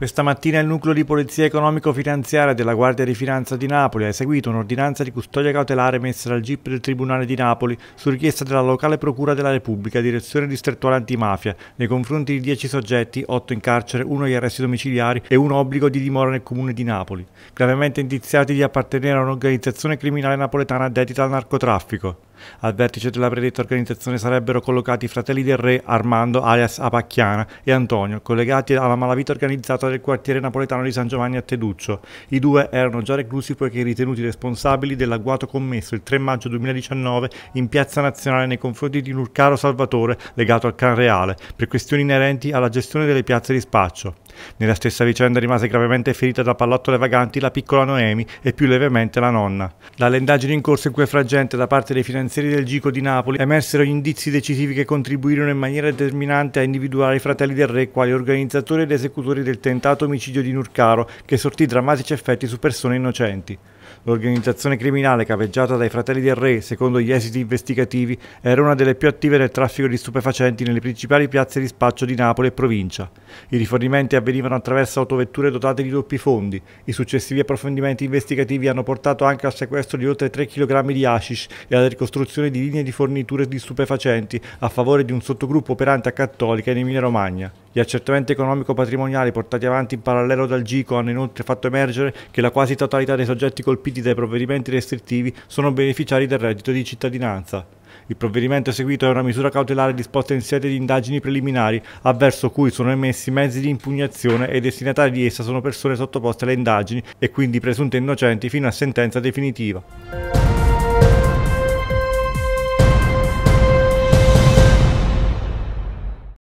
Questa mattina il nucleo di polizia economico-finanziaria della Guardia di Finanza di Napoli ha eseguito un'ordinanza di custodia cautelare messa dal GIP del Tribunale di Napoli su richiesta della locale Procura della Repubblica, direzione distrettuale antimafia, nei confronti di 10 soggetti, 8 in carcere, 1 agli arresti domiciliari e 1 obbligo di dimora nel comune di Napoli, gravemente indiziati di appartenere a un'organizzazione criminale napoletana dedita al narcotraffico. Al vertice della predetta organizzazione sarebbero collocati i fratelli del re Armando alias Apacchiana e Antonio, collegati alla malavita organizzata del quartiere napoletano di San Giovanni a Teduccio. I due erano già reclusi poiché ritenuti responsabili dell'agguato commesso il 3 maggio 2019 in Piazza Nazionale nei confronti di Nurcaro Salvatore legato al Can Reale per questioni inerenti alla gestione delle piazze di spaccio. Nella stessa vicenda rimase gravemente ferita da pallottole vaganti la piccola Noemi e più levemente la nonna. Dalle indagini in corso in quel frangente da parte dei finanzieri del Gico di Napoli emersero gli indizi decisivi che contribuirono in maniera determinante a individuare i fratelli del re quali organizzatori ed esecutori del tentato omicidio di Nurcaro che sortì drammatici effetti su persone innocenti. L'organizzazione criminale caveggiata dai fratelli del Re, secondo gli esiti investigativi, era una delle più attive nel traffico di stupefacenti nelle principali piazze di spaccio di Napoli e provincia. I rifornimenti avvenuti avvenivano attraverso autovetture dotate di doppi fondi. I successivi approfondimenti investigativi hanno portato anche al sequestro di oltre 3 kg di hashish e alla ricostruzione di linee di forniture di stupefacenti a favore di un sottogruppo operante a Cattolica in Emilia-Romagna. Gli accertamenti economico-patrimoniali portati avanti in parallelo dal GICO hanno inoltre fatto emergere che la quasi totalità dei soggetti colpiti dai provvedimenti restrittivi sono beneficiari del reddito di cittadinanza. Il provvedimento eseguito è una misura cautelare disposta in sede di indagini preliminari, avverso cui sono emessi mezzi di impugnazione e i destinatari di essa sono persone sottoposte alle indagini e quindi presunte innocenti fino a sentenza definitiva.